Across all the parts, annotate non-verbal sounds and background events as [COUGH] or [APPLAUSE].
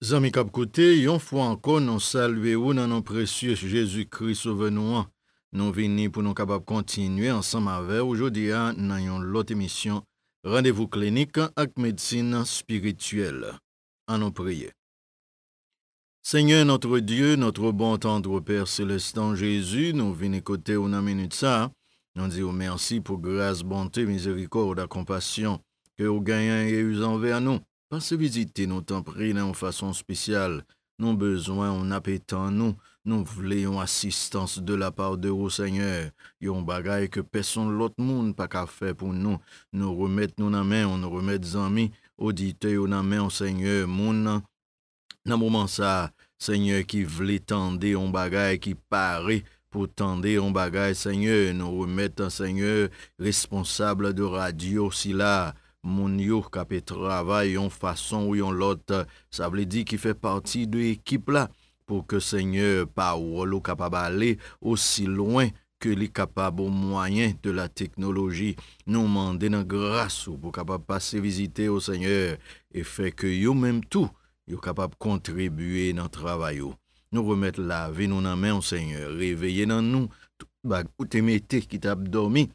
Zami kap koute, yon fwa encore, nous saluons ou nan nou presye Jezu christ souve nou Nous Nou vini pou nou kapap kontinue émission. aujourd'hui ou jodi an nan yon vous emisyon Klinik ak Medisine Spirituel. An Seigneur notre Dieu, notre bon tendre Père Célestin Jésus, nous venons écouter ou nan minute sa. Nou di ou pour grâce, bonté, miséricorde compassion que da kompasyon et ou ganyan ye Pas se vizite nou tan prenen ou fason spesyal, nou bezwen ou napetan nou, nou vle yon asistans de la pa ou de ou seigneur. Yon bagay ke peson lot moun pa ka fe pou nou, nou remet nou nan men ou nou remet zami, ou dite yon nan men ou seigneur moun nan. Nan mouman sa, seigneur ki vle tande yon bagay ki pare pou tande yon bagay seigneur, nou remet an seigneur responsable de radio si la. Moun yo kapè travay yon fason ou yon lot, sa vle di ki fè parti de ekip la, pou ke seigneur pa ou ou lo kapab ale osi loin ke li kapab ou mwayen de la teknoloji. Nou mande nan gras ou pou kapab pase vizite ou seigneur, e fè ke yo menm tou, yo kapab kontrebuye nan travay ou. Nou remet la ve nou nan men ou seigneur, reveye nan nou, tout bag pou te mette ki tap dormi,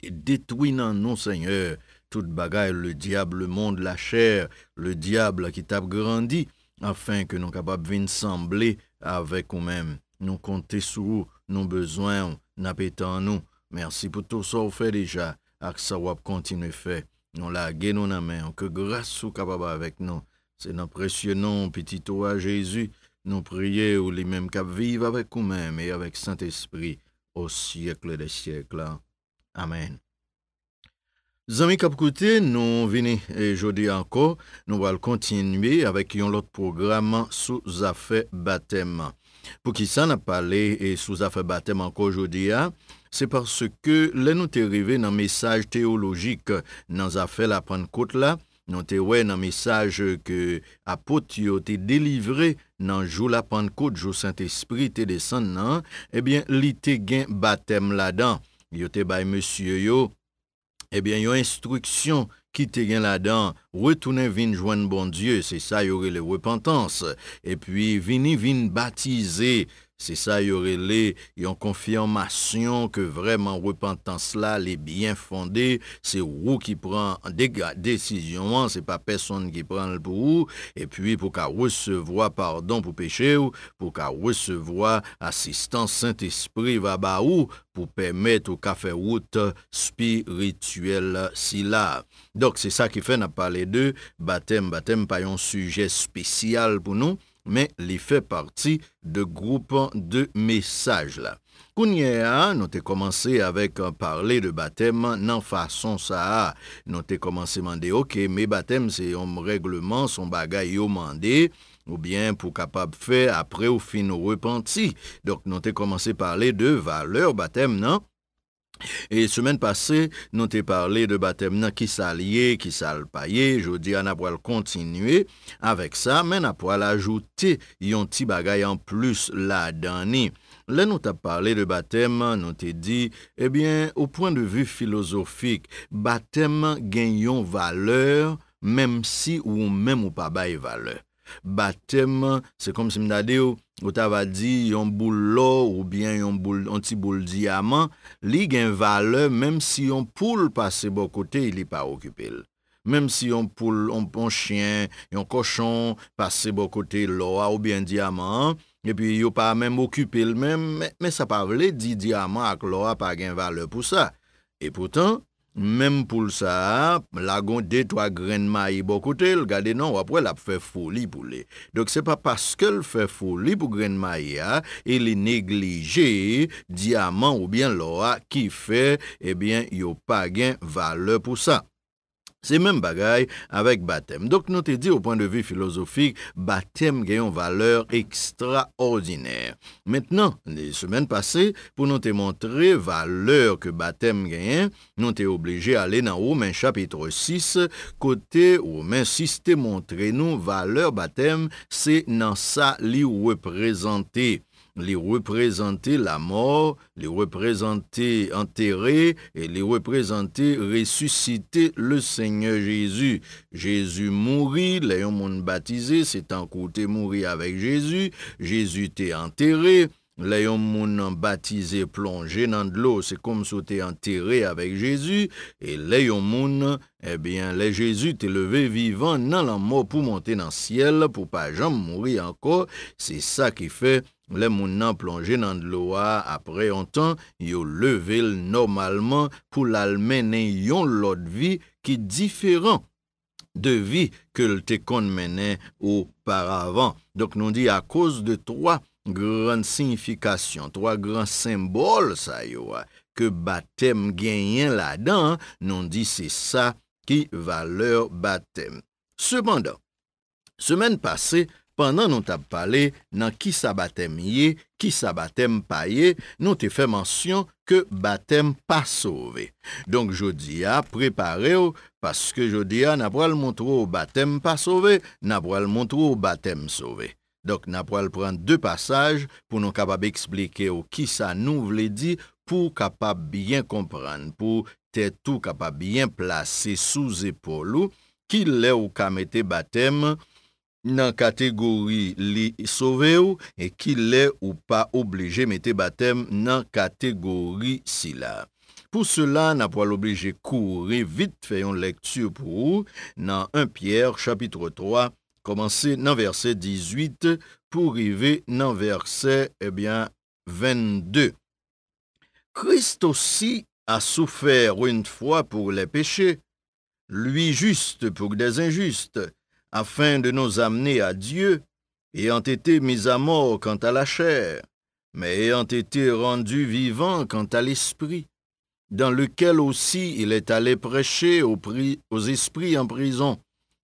e detwi nan nou seigneur, Tout bagaille, le diable, le monde, la chair, le diable qui t'a grandi, afin que nous capables de sembler avec nous-mêmes. Nous comptons sur nous nos besoins, n'appétant nous. Merci pour tout ce que fait déjà, et que ça vous à faire. Nous la nous en main, que grâce soit capable avec nous. C'est notre précieux nom, petit toi Jésus, nous prier ou les mêmes cap vivre avec nous-mêmes et avec Saint-Esprit au siècle des siècles. Amen. Zami kapkoute, nou vini e eh, jodi anko, nou wal kontinwi avèk yon lot programman sou zafè batèm. Pou ki san ap pale e sou zafè batèm anko jodi a, se parse ke lè nou te rive nan mesaj teologik nan zafè la pan kout la, nou te wè nan mesaj ke apot yo te delivre nan jou la pan kout, jou saint espri te desan nan, e bien li te gen batèm la dan, yo te baye monsye yo. eh bien, y il une instruction qui te là-dedans. là-dedans. retourne viens joindre bon Dieu, c'est ça y il aurait les repentance, et puis Venez, venez, baptiser, c'est ça y aurait les une confirmation que vraiment repentance là les bien fondés, c'est vous qui prend décision c'est pas personne qui prend le pour et puis pour qu'elle recevoir pardon pour péché pour qu'elle recevoir assistance Saint Esprit va bah pour permettre au café route spirituel si donc c'est ça qui fait n'a pas parlé deux baptême baptême pas un sujet spécial pour nous Men li fè parti de groupan de mesaj la. Kounye a, nou te komanse avèk parle de batèm nan fason sa a. Nou te komanse mande, ok, me batèm se yon mregleman, son bagay yo mande, ou bien pou kapab fè apre ou fin nou repenti. Dok nou te komanse parle de valeur batèm nan. E semen pase, nou te parle de batem nan ki sal ye, ki sal pa ye, jodi an ap wale kontinue, avek sa, men ap wale ajoute yon ti bagay an plus la dani. Le nou te parle de batem, nou te di, ebyen, eh ou point de vu filosofik, batem gen yon valeur, mem si ou mem ou pa baye valeur. Ba tem, se kom se mnade ou ta va di yon boul lo ou bien yon ti boul diamant, li gen vale mèm si yon poul pase bo kote li pa okupil. Mèm si yon poul, yon chien, yon koshon pase bo kote lo a ou bien diamant, e pi yo pa mèm okupil mèm, mèm sa pa vle di diamant ak lo a pa gen vale pou sa. E poutan... Mem pou sa, la gon detwa gren mayi bokote, l gade nan wapwe la fe foli pou le. Dok se pa paske l fe foli pou gren mayi ya, e li neglije diamant ou bien lo a ki fe, e eh bien yo pa gen vale pou sa. Se men bagay avek batem. Dok nou te di ou pon de vi filosofik, batem genyon valeur ekstra ordiner. Metnen, de semen pase, pou nou te montre valeur ke batem genyen, nou te oblije ale nan ou men chapitre 6, kote ou men 6 te montre nou valeur batem se nan sa li ouwe prezante. les représenter la mort, les représenter enterrer, et les représenter ressusciter le Seigneur Jésus. Jésus mourit, les monde baptisé, c'est en côté mourir avec Jésus, Jésus était enterré. Les monde baptisé plongé dans de l'eau, c'est comme si tu enterré avec Jésus. Et les monde, eh bien, les Jésus t'est levé vivant dans la mort pour monter dans le ciel, pour pas jamais mourir encore. C'est ça qui fait Le moun nan plonje nan lo a apre yon tan, yo leve l normalman pou l almenen yon lot vi ki diferan de vi ke l tekon menen ou paravan. Dok nou di a koz de troa gran sinifikasyon, troa gran sembol sa yo a, ke batem genyen la dan, nou di se sa ki valeur batem. Sebandan, semen pase, Pendan nou tab pale nan ki sa batem ye, ki sa batem pa ye, nou te fe mensyon ke batem pa sove. Donk jodi a, prepare ou, paske jodi a, napo al montrou batem pa sove, napo al montrou batem sove. Donk napo al pren de passage pou nou kapab eksplike ou ki sa nou vle di pou kapab byen kompran, pou te tou kapab byen plase sou zepolu ki le ou kamete batem ou. Dans la catégorie « les ou, et qu'il est ou pas obligé mettez baptême nan catégorie si la. Pour cela, na pas l'obligé courir vite, faisons lecture lecture pour vous. Dans 1 Pierre chapitre 3, komanse dans verset 18 pour arriver dans verset 22. Eh Christ aussi a souffert une fois pour les péchés, lui juste pour des injustes, afin de nous amener à Dieu, ayant été mis à mort quant à la chair, mais ayant été rendus vivants quant à l'esprit, dans lequel aussi il est allé prêcher aux, aux esprits en prison,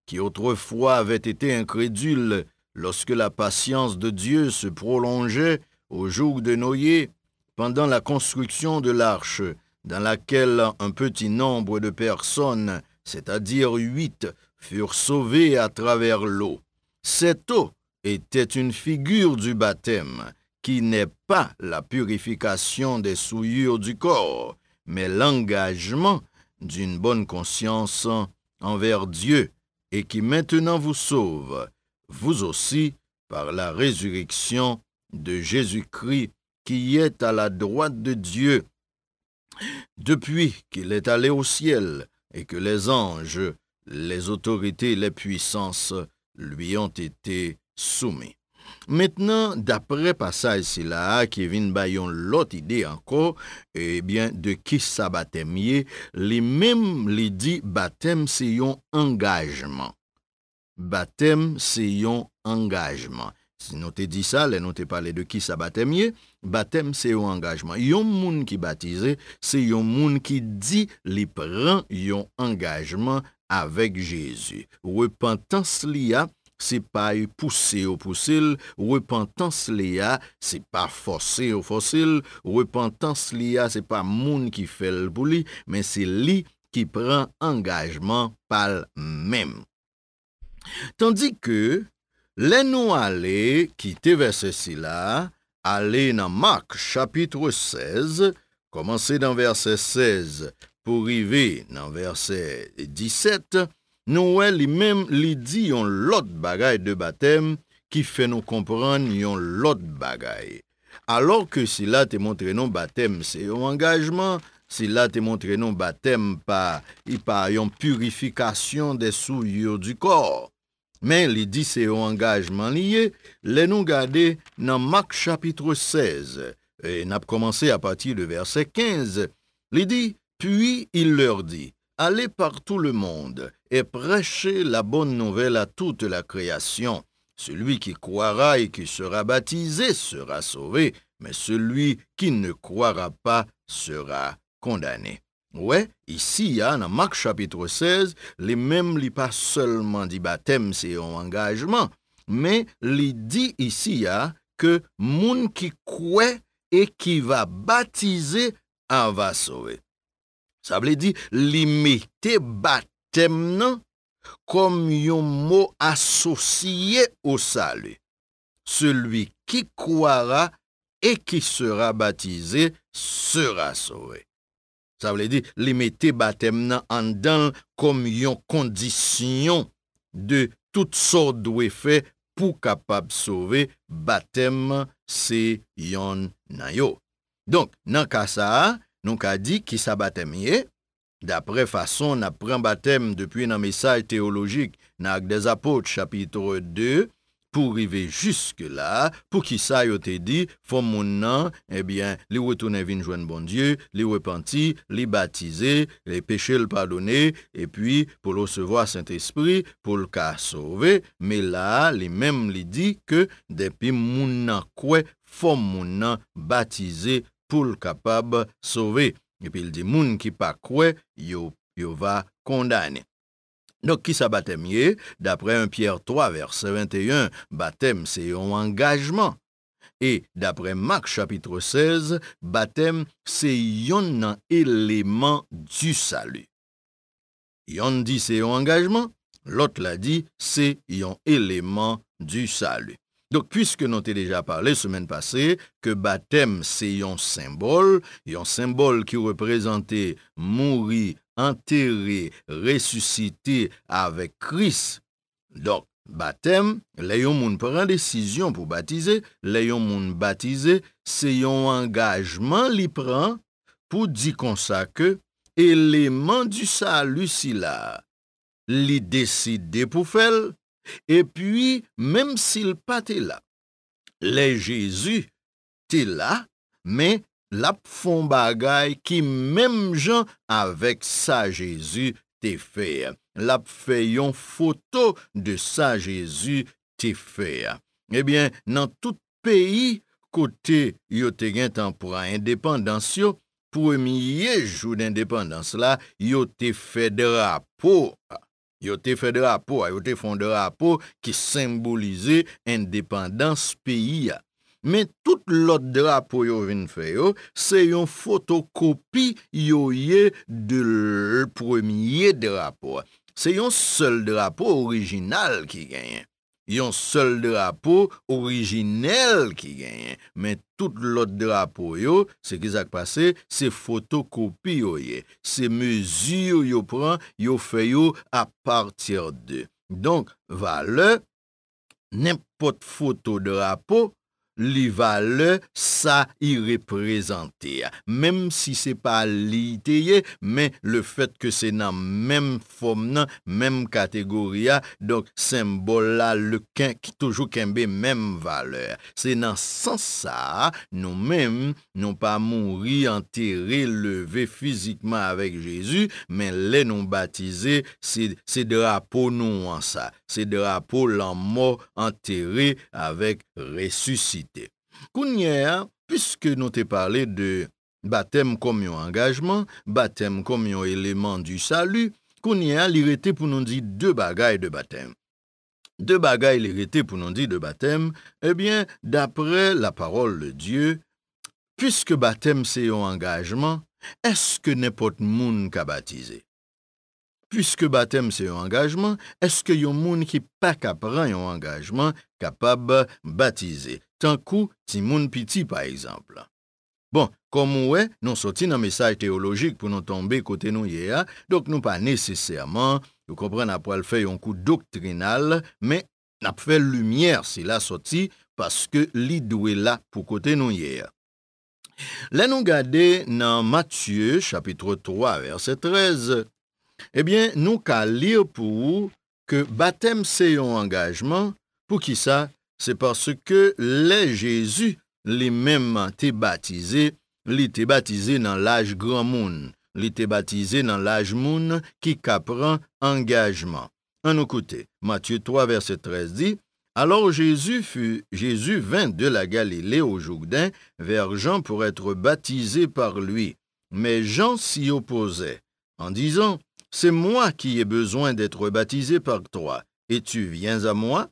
qui autrefois avaient été incrédules lorsque la patience de Dieu se prolongeait au jour de Noé, pendant la construction de l'arche, dans laquelle un petit nombre de personnes, c'est-à-dire huit, furent sauvés à travers l'eau. Cette eau était une figure du baptême, qui n'est pas la purification des souillures du corps, mais l'engagement d'une bonne conscience envers Dieu, et qui maintenant vous sauve, vous aussi, par la résurrection de Jésus-Christ qui est à la droite de Dieu. Depuis qu'il est allé au ciel et que les anges les otorite, les puissance li yon tete soume. Metnen, dapre pasaj si la a, Kevin ba yon lot ide anko, ebyen de ki sa batem ye, li mem li di batem se yon angajman. Batem se yon angajman. Si nou te di sa, le nou te pale de ki sa batem ye, batem se yon angajman. Yon moun ki batize, se yon moun ki di li pren yon angajman, avec Jésus. Repentance lia, c'est pas poussé au poussil, repentance lia, c'est pas forcé au fossile, repentance lia, c'est pas moun qui fait le bouli, mais c'est lui qui prend engagement par même. Tandis que, les nous aller, quitter verset là, aller dans Marc chapitre 16, commencez dans verset 16 Po rive nan verse 17, nou wè li mèm li di yon lot bagay de batem ki fè nou kompran yon lot bagay. Alor ke sila te montre non batem se yon angajman, sila te montre non batem pa yon purifikasyon de souyur du kor. Men li di se yon angajman liye, le nou gade nan mak chapitre 16, e nap komanse apati de verse 15. Puis il leur dit, Allez par tout le monde et prêchez la bonne nouvelle à toute la création. Celui qui croira et qui sera baptisé sera sauvé, mais celui qui ne croira pas sera condamné. Ouais, ici, dans Marc chapitre 16, les mêmes n'y pas seulement dit baptême, c'est un engagement, mais les dit ici que moun qui croit et qui va baptiser, en va sauver. Sa vle di, li me te batem nan kom yon mo asosye ou sali. Selvi ki kouara e ki sera batize, sera sove. Sa vle di, li me te batem nan andan kom yon kondisyon de tout sor dwe fe pou kapab sove batem se yon nan yo. Donc a dit qu'il s'est d'après façon on a baptême depuis un message théologique dans des apôtres chapitre 2 pour arriver jusque là pour qu'il ça y dit faut mon eh bien les retourner venir bon dieu les repentir les baptiser les péchés le pardonner et puis pour recevoir saint esprit pour le cas sauver mais là les mêmes même dit que depuis mon on croit faut pour le capable sauver. Et puis il dit, moun qui pas quoi, yo, yo va condamner. Donc, qui ça baptême D'après 1 Pierre 3, verset 21, baptême, c'est un engagement. Et d'après Marc chapitre 16, baptême, c'est un élément du salut. Yon dit c'est un engagement, l'autre l'a dit, c'est un élément du salut. Donk, pwiske nou te deja pale, semen pase, ke batem se yon sembol, yon sembol ki reprezenti mouri, enteri, resusiti, avek kris. Donk, batem, le yon moun pran desizyon pou batize, le yon moun batize, se yon angajman li pran, pou di konsa ke eleman du sa lusila li deside pou fel, Epi, menm sil pa te la, le Jezu te la, men lap fon bagay ki menm jan avek sa Jezu te feya. Lap feyon foto de sa Jezu te feya. Ebyen, eh nan tout peyi kote yo te gen tanpura independansyo, premye jou d'independans la, yo te fedra po a. Yo te fè drapo, yo te fon drapo ki simbolize independans peyi ya. Men tout lot drapo yo vin fè yo, se yon fotokopi yo ye del premye drapo. Se yon sol drapo orijinal ki genyen. Yon sol drapo, orijinel ki genyen. Men tout lot drapo yo, se kizak pase, se fotokopi yo ye. Se mezur yo pran, yo feyo apartir de. Donk, vale, nempot foto drapo. Li vale, sa y reprezenter. Mem si se pa li teye, men le fet ke se nan mem fom nan, mem kategoria, donk sembol la le ken, ki toujou ken be mem vale. Se nan san sa, nou men, nou pa moun ri, anterre, leve fizikman avek Jezu, men le nou batize, se drapo nou an sa. Se drapo lan moun, anterre, avek, ressuscité. Kounia, puisque nous t'ai parlé de baptême comme un engagement, baptême comme un élément du salut, Kounia, l'irrité pour nous dire deux bagailles de baptême. Deux bagailles l'irrité pour nous dire de baptême, eh bien, d'après la parole de Dieu, puisque baptême c'est un engagement, est-ce que n'importe monde qu'a baptisé? Piske batem se yon angajman, eske yon moun ki pa kapran yon angajman kapab batize. Tan kou si moun piti, pa esample. Bon, kon mou we, nou soti nan mesaj teologik pou nou tombe kote nou ye a, dok nou pa neseserman, nou kompren apwa l fe yon kou doktrinal, me nap fe lumièr si la soti, paske li dwe la pou kote nou ye a. Ah. Le nou gade nan Matye chapitre 3 verse 13. Eh bien, qu'à lire pour vous que baptême engagement. un engagement. Pour qui ça parce que les Jésus, les mêmes te baptisés, l'été dans dans l'âge grand monde, moun, baptisé dans l'âge moon qui moun engagement. engagement. engagement. En Matthieu 3 verset 13 dit Alors Jésus, fut, Jésus vint de la Galilée au Jourdain vers Jean pour être baptisé par lui. Mais Jean s'y opposait en disant, c'est moi qui ai besoin d'être baptisé par toi, et tu viens à moi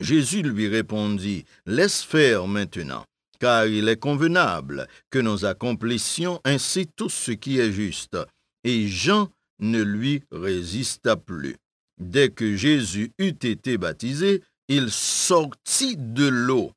Jésus lui répondit, Laisse faire maintenant, car il est convenable que nous accomplissions ainsi tout ce qui est juste. Et Jean ne lui résista plus. Dès que Jésus eut été baptisé, il sortit de l'eau.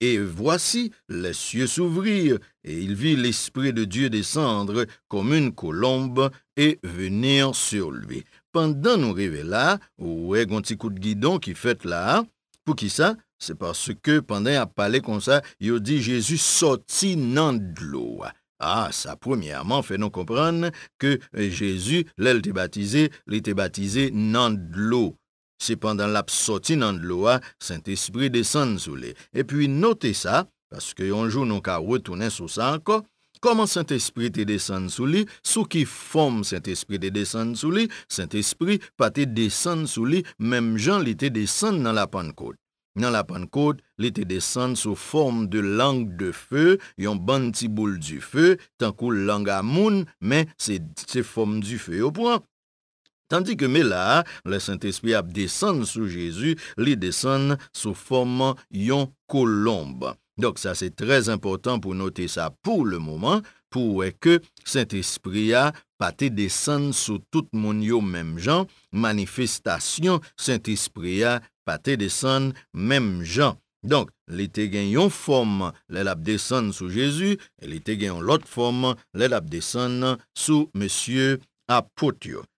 Et voici les cieux s'ouvrirent, et il vit l'Esprit de Dieu descendre comme une colombe et venir sur lui. Pendant nous rêver là, ouais, un petit coup de guidon qui fait là, pour qui ça? C'est parce que pendant a parlé comme ça, il dit Jésus sorti dans de l'eau. Ah, ça, premièrement, fait nous comprendre que euh, Jésus, l'elle baptisé, était baptisé dans l'eau. Se pandan lap soti nan lo a, sent espri desan sou li. E pi note sa, paske yonjou nou ka wetounen sou sa anko, koman sent espri te desan sou li, sou ki fom sent espri te desan sou li, sent espri pa te desan sou li, mem jan li te desan nan la pan kode. Nan la pan kode, li te desan sou fom de lang de fe, yon ban ti boule di fe, tankou lang a moun, men se fom di fe yo pou an. Tandis que Mela, le Saint-Esprit a descendu sous Jésus, il descend sous forme yon colombe. Donc, ça c'est très important pour noter ça pour le moment, pour que le Saint-Esprit a pâté descendre sous tout monde, même même Manifestation, manifestation Saint-Esprit a pâté descendre même Jean. Donc, les était gen forme, forme a lap Jésus, il était gen l'autre forme, forme, a lap sous Monsieur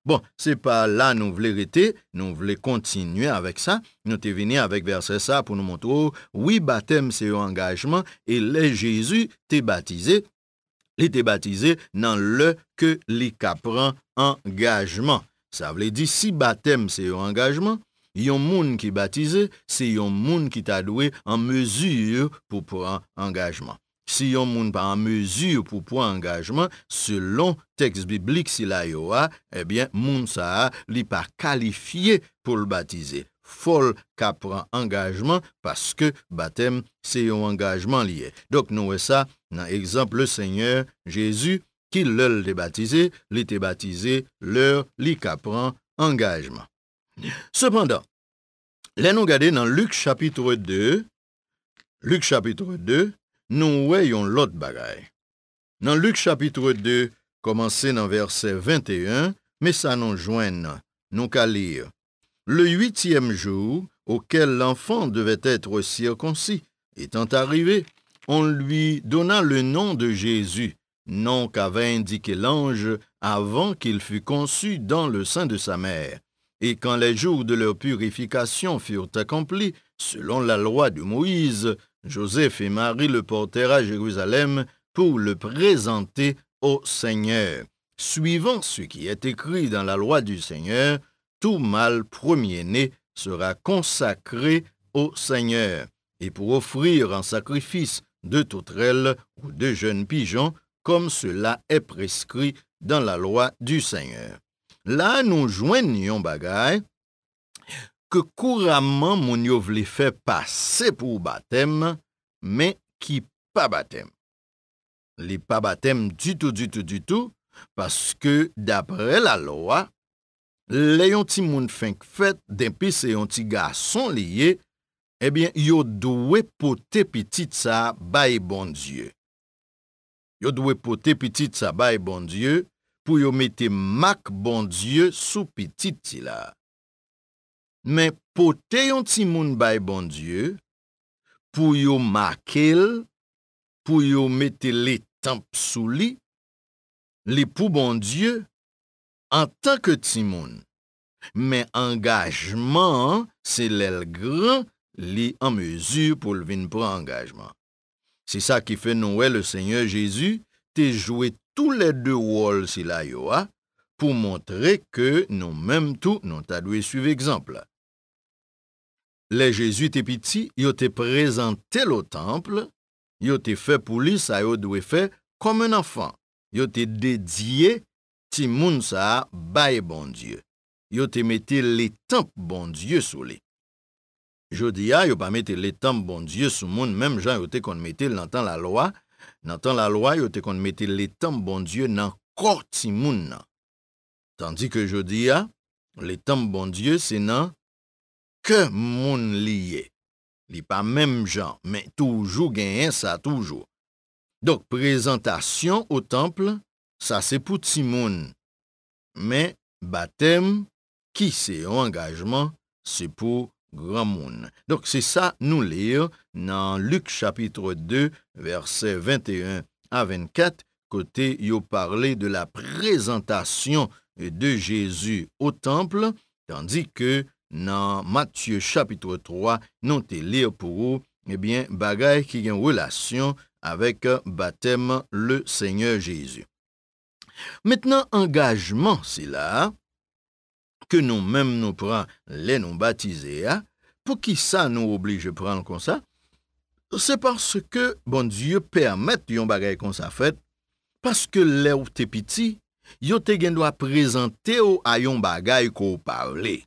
Bon, ce n'est pas là que nous voulons arrêter, nous voulons continuer avec ça. Nous venons avec verset ça pour nous montrer que baptême c'est un engagement et le Jésus est baptisé. les baptisé dans le que les engagement. Ça veut dire si baptême c'est un engagement, il y a un monde qui est baptisé, c'est un monde qui t'a doué en mesure pour prendre un engagement si yon moun pas en mesure pour prendre engagement, selon texte biblique, si la yo a, eh bien, moun sa a li pour le pou l batize. Fol ka pran que paske baptême, c'est yon lié. liye. Dok nou ça le seigneur Jésus qui, le te batize, li baptisé baptisé leur li ka pran engagement Cependant, nous nou regarder chapitre 2, Luc chapitre 2, nous voyons l'autre bagaille. Dans Luc chapitre 2, commencé dans verset 21, mais ça n'en joigne, nous qu'à lire. « Le huitième jour, auquel l'enfant devait être circoncis, étant arrivé, on lui donna le nom de Jésus, nom qu'avait indiqué l'ange avant qu'il fût conçu dans le sein de sa mère. Et quand les jours de leur purification furent accomplis, selon la loi de Moïse, Joseph et Marie le portèrent à Jérusalem pour le présenter au Seigneur. Suivant ce qui est écrit dans la loi du Seigneur, tout mâle premier-né sera consacré au Seigneur, et pour offrir en sacrifice deux tauterelles ou deux jeunes pigeons, comme cela est prescrit dans la loi du Seigneur. Là, nous joignons bagaille ke kouraman moun yo vle fè pase pou batem, men ki pa batem. Li pa batem ditou, ditou, ditou, paske dapre la loa, le yon ti moun fènk fèt, den pis e yon ti ga son liye, ebyen yo dwe pote pitit sa baye bondye. Yo dwe pote pitit sa baye bondye, pou yo mette mak bondye sou pitit ti la. Men pote yon timoun bay bon dieu, pou yo makel, pou yo mette li tamp sou li, li pou bon dieu, an tanke timoun. Men angajman, se lel gran, li an mezu pou lvin prangajman. Se sa ki fe noue le seigneur Jezu, te jowe tou le de wol si la yo a, pou montre ke nou mem tou non ta dwe suive ekzampla. Le Jezu te piti, yo te prezante lo temple, yo te fe pou li sa yo dwe fe kom en anfan. Yo te dedye ti moun sa baye bon Diyo. Yo te mette le tempe bon Diyo sou li. Jodi ya, yo pa mette le tempe bon Diyo sou moun, menm jan yo te kon mette lantan la loa, lantan la loa yo te kon mette le tempe bon Diyo nan kor ti moun nan. Tandik yo di ya, le tempe bon Diyo se nan ke moun liye. pas pa même jan, mais toujours genyen ça, toujours. Donc, présentation au temple, ça, c'est pour petit monde. Mais baptême, qui c'est engagement c'est pour grand monde. Donc, c'est ça sa nous lire, dans Luc chapitre 2, verse 21 à 24, y a parlé de la présentation de Jésus au temple, tandis que nan Matthieu chapitre 3, nou te lir pou ou, ebyen eh bagay ki gen relasyon avek euh, batem le seigneur Jezu. Metnan, angajman se la, ke nou mem nou pran le nou batize a, pou ki sa nou oblige pran kon sa, se pars ke bon Diyo permette yon bagay kon sa fet, paske le ou te piti, yo te gen do a prezante ou a yon bagay kon ou parle.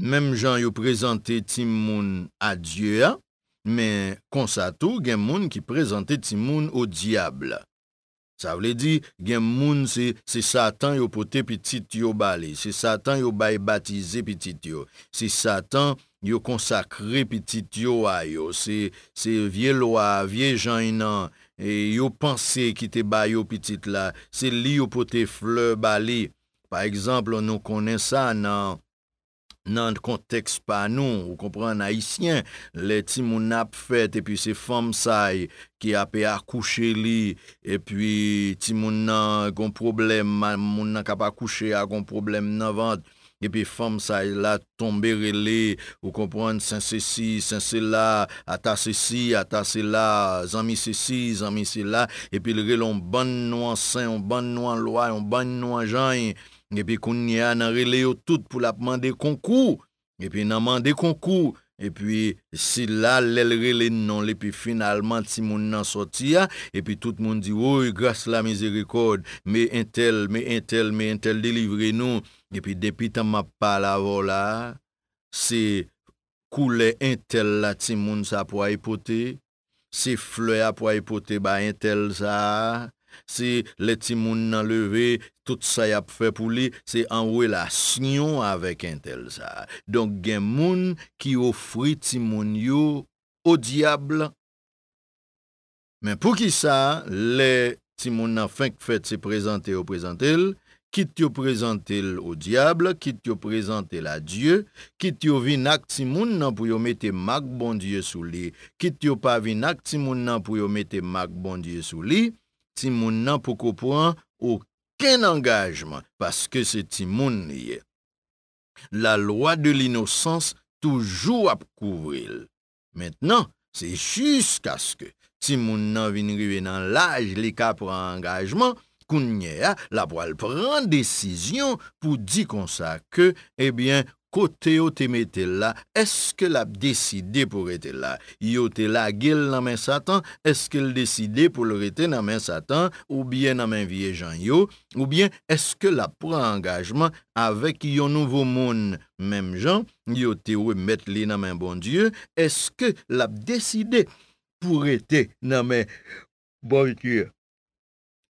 Mem jan yo prezante ti moun adyea, men konsato gen moun ki prezante ti moun o diable. Sa vle di gen moun se satan yo pote pitit yo bali, se satan yo bay batize pitit yo, se satan yo konsakre pitit yo a yo, se vie loa, vie jan inan, e yo panse ki te bay yo pitit la, se li yo pote fle bali. Pa ekzamp, yo nou konen sa nan, nan de konteks pa nou, ou kompren Aisyen, le ti moun ap fèt, epi se Famsay ki apè e akouche li, epi ti moun nan kon problem, moun nan kap akouche a kon problem nan vant, epi Famsay la tombe rele, ou kompren Senseci, Sensela, Ataseci, Atasela, Zanmiseci, Zanmisela, epi rele on ban nou an sen, on ban nou an loy, on ban nou an janj, epi koun nye a nan rele yo tout pou la pman de konkou, epi nan man de konkou, epi si la lel rele non, epi finalman ti moun nan soti a, epi tout moun di woy, gras la mizirikod, me entel, me entel, me entel, delivre nou, epi depi tan ma pal avou la, se koule entel la ti moun sa pou a ipote, se fle a pou a ipote ba entel sa a, Se le ti moun nan leve, tout sa yap fe pou li, se anwe la snyon avek entel sa. Donk gen moun ki ofri ti moun yo o diable. Men pou ki sa, le ti moun nan fèk fèt se prezante yo prezante el, kit yo prezante el o diable, kit yo prezante el a Diyo, kit yo vin ak ti moun nan pou yo mette mak bon Diyo sou li, kit yo pa vin ak ti moun nan pou yo mette mak bon Diyo sou li, Timoun nan pou ko pran ouken angajman paske se Timoun niye. La loi de l'innosans toujou ap kouvril. Mètnen, se chusk aske Timoun nan vinrive nan laj li ka pran angajman, koun nye a la pou al pran desisyon pou di konsa ke, ebyen, eh Kote yo te mette la, eske la ap deside pou rete la? Yo te la gel nanmen satan, eske la deside pou rete nanmen satan? Ou bien nanmen viejan yo? Ou bien eske la pran angajman avèk yo nouvo moun? Mèm jan, yo te wè mette li nanmen bon dieu, eske la ap deside pou rete nanmen bon dieu?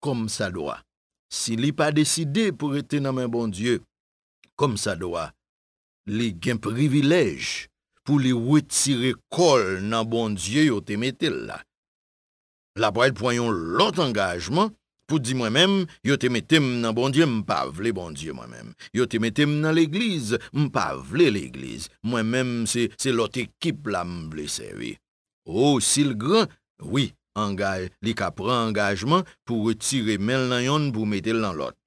Kom sa doa. Si li pa deside pou rete nanmen bon dieu, kom sa doa. Li gen privilej pou li wetire kol nan bondye yo te metel la. La pou el pou an yon lote angajman pou di mwen men, yo te metem nan bondye mpa vle bondye mwen men. Yo te metem nan l'eglize mpa vle l'eglize. Mwen men se lote ekip la mble seve. Ou sil gran, oui, li ka pran angajman pou wetire men nan yon pou metel nan lote.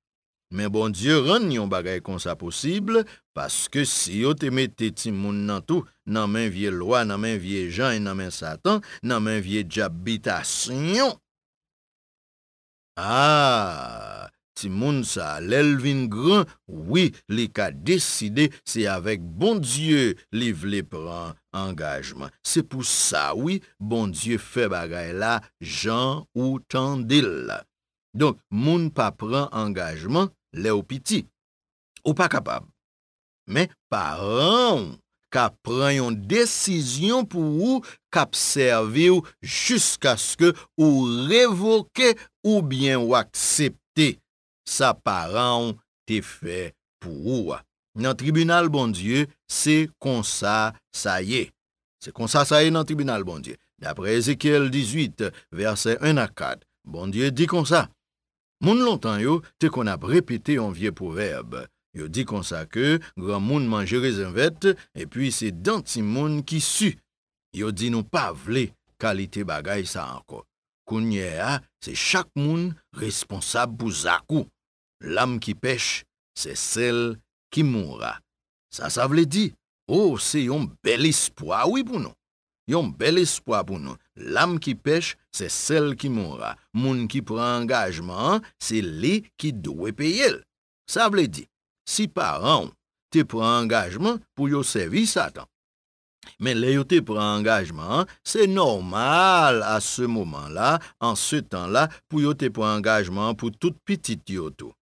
Men bon die ren yon bagay kon sa posible, paske si yo te mette ti moun nan tou, nan men vie lwa, nan men vie jan, nan men satan, nan men vie jabita syon. Ah, ti moun sa lelvin gran, wii li ka deside se avek bon die li vle pran angajman. Se pou sa wii, bon die fe bagay la jan ou tan dil. Donk, moun pa pran angajman lè ou piti ou pa kapab. Men, paran, ka pran yon desizyon pou ou kap serve ou Jusk aske ou revoke ou bien ou aksepte sa paran te fe pou ou. Nan tribunal, bon dieu, se konsa sa ye. Se konsa sa ye nan tribunal, bon dieu. Dapre Ezekiel 18, verse 1 a 4, bon dieu di konsa. Moun lontan yo, te kon ap repete yon vie pou verbe. Yo di konsa ke, gran moun manje rezervet, e pi se denti moun ki su. Yo di nou pa vle, kalite bagay sa anko. Kounye a, se chak moun responsab pou zakou. Lam ki pech, se sel ki moun ra. Sa sa vle di, o oh, se yon bel espwa wibounon. Yon bel espwa wibounon. Lam ki pech, se sel ki moun ra. Moun ki pran angajman, se li ki dwe pey el. Sa vle di, si paran, te pran angajman pou yo sevi sa tan. Men le yo te pran angajman, se normal a se mouman la, an se tan la, pou yo te pran angajman pou tout pitit yo tou.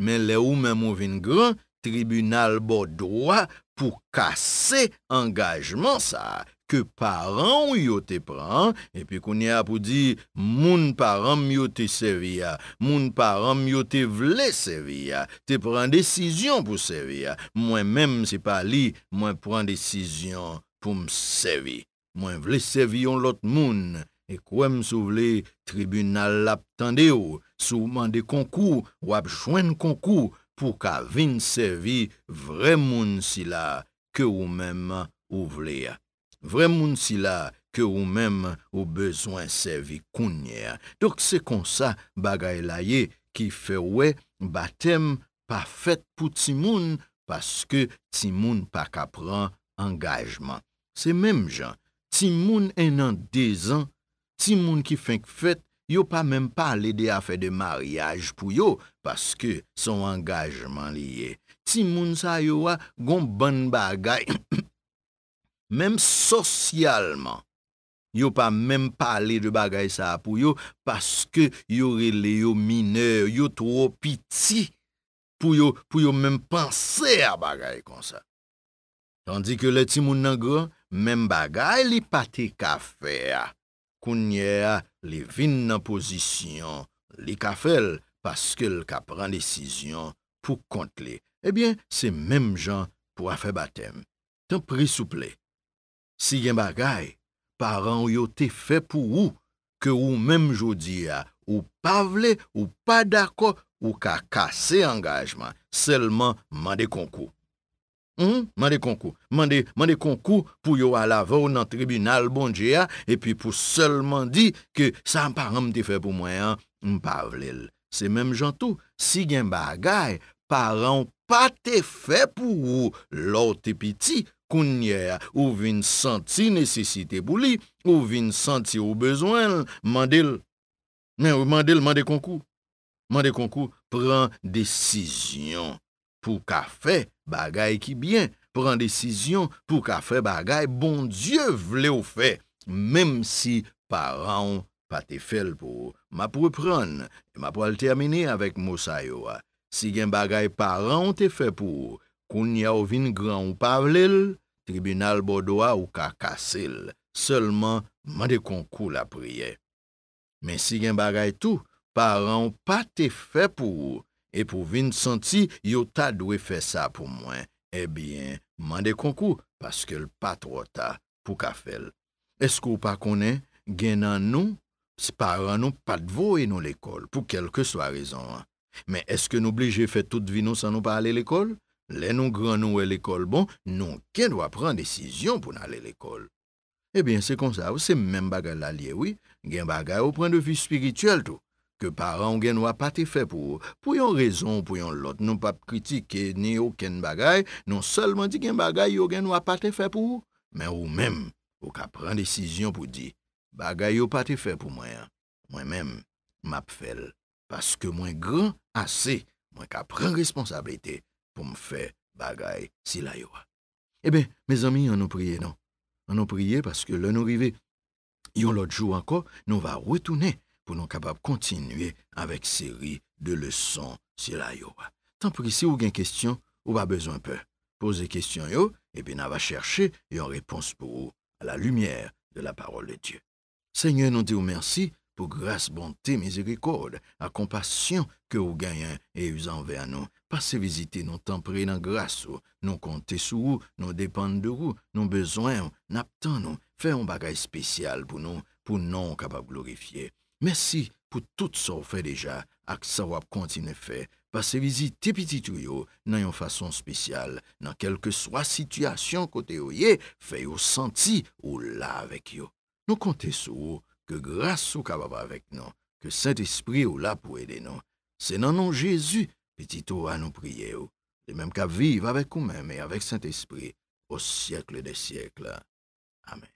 Men le ou men mouvin gran, tribunal bo dwa pou kase angajman sa. ke paran ou yo te pran, epi konye ap ou di, moun param yo te sevi ya, moun param yo te vle sevi ya, te pran desisyon pou sevi ya, mwen menm se pa li, mwen pran desisyon pou m sevi, mwen vle sevi yon lot moun, e kwen m sou vle tribunal ap tande yo, sou mande konkou, wap chwen konkou, pou ka vin sevi vre moun sila, ke ou menm ou vle ya. Vre moun si la, kè ou mèm ou bezwen sevi koun yè. Dok se konsa bagay la ye ki fè wè batem pa fèt pou ti moun paske ti moun pa kapran angajman. Se mèm jan, ti moun enan dezan, ti moun ki fèk fèt, yo pa mèm pa lède a fè de mariage pou yo paske son angajman liye. Ti moun sa yo wè gon ban bagay... [COUGHS] Mèm sosyalman, yo pa mèm pale de bagay sa pou yo, paske yo rele yo mine, yo tro piti pou yo mèm panse a bagay kon sa. Tandik yo leti moun nangon, mèm bagay li pati ka fe a, kounye a li vin nan posisyon, li ka fel paske l ka pran desisyon pou kont li. Ebyen, se mèm jan pou a fe batem. Si gen bagay, paran ou yo te fe pou ou, ke ou mem jodi ya, ou pa vle, ou pa dako, ou ka kase angajman, selman mande konkou. Hmm? Mande konkou pou yo alavou nan tribunal bondje ya, epi pou selman di ke sa mpa ram te fe pou mwen an, mpa vle l. Se menm jantou, si gen bagay, paran ou pa te fe pou ou, lor te piti, Kounye, ou vin santi nesesite pou li, ou vin santi ou bezwen, mandel, mandel, mandekonkou, mandekonkou, pran desisyon pou ka fe bagay ki byen. Pran desisyon pou ka fe bagay, bon Diyo vle ou fe, mem si paraon pa te fel pou. Ma pou pran, ma pou al termine avèk mousa yo, si gen bagay paraon te fe pou. Koun ya ou vin gran ou pavle l, tribunal bodwa ou ka kase l. Seleman, mande konkou la priye. Men si gen bagay tou, paran ou pa te fe pou ou. E pou vin santi, yo ta dwe fe sa pou mwen. Ebyen, eh mande konkou, paske l pa tro ta pou ka fel. Eskou pa konen, gen nan nou, paran nou pa dvo e nou l ekol pou kelke swa rezon. Men eskou nou blije fe tout vi nou san nou pa ale l ekol? Lè nou gran nou e l'ekol bon, nou ken dwa pran desisyon pou nan lè l'ekol. Ebyen, eh se konsav, se men bagay lalye, oui, gen bagay ou pran devu spirituel tou. Ke paran ou gen wapate fe pou ou, pou yon rezon ou pou yon lot, nou pap kritike ni ou ken bagay, nou solman di gen bagay ou gen wapate fe pou ou, men ou men, ou ka pran desisyon pou di, bagay ou pati fe pou mwen, mwen men, map fel, paske mwen gran ase, mwen ka pran responsabite. pour me faire bagaille Eh bien, mes amis, on nous prier, non. On nous prié parce que l'un nous arrivé, yon l'autre jour encore, nous va retourner pour nous capables continuer avec série de leçons si Tant pis, si vous avez question, ou pas besoin de peur. Posez question yo, et bien on va chercher une réponse pour vous à la lumière de la parole de Dieu. Seigneur, nous disons merci pou grase bonte mizirikode, akompasyon ke ou ganyen e yu zanve an nou. Pase vizite nou tanpre nan grase ou, nou kante sou ou, nou depande non de ou, nou bezwen ou, nap tan nou, fe yon bagay spesyal pou nou, pou nou kapap glorifiye. Mersi pou tout sa ou fe deja, ak sa wap kontine fe. Pase vizite te piti tou yo, nan yon fason spesyal, nan kelke swa sityasyon kote ou ye, fe yon santi ou la vek yo. Nou kante sou ou, que grâce au capable avec nous, que Saint-Esprit ou là pour aider nous. C'est dans nom Jésus, petit à nous prier. de même qu'à vivre avec nous-mêmes et avec Saint-Esprit au siècle des siècles. Amen.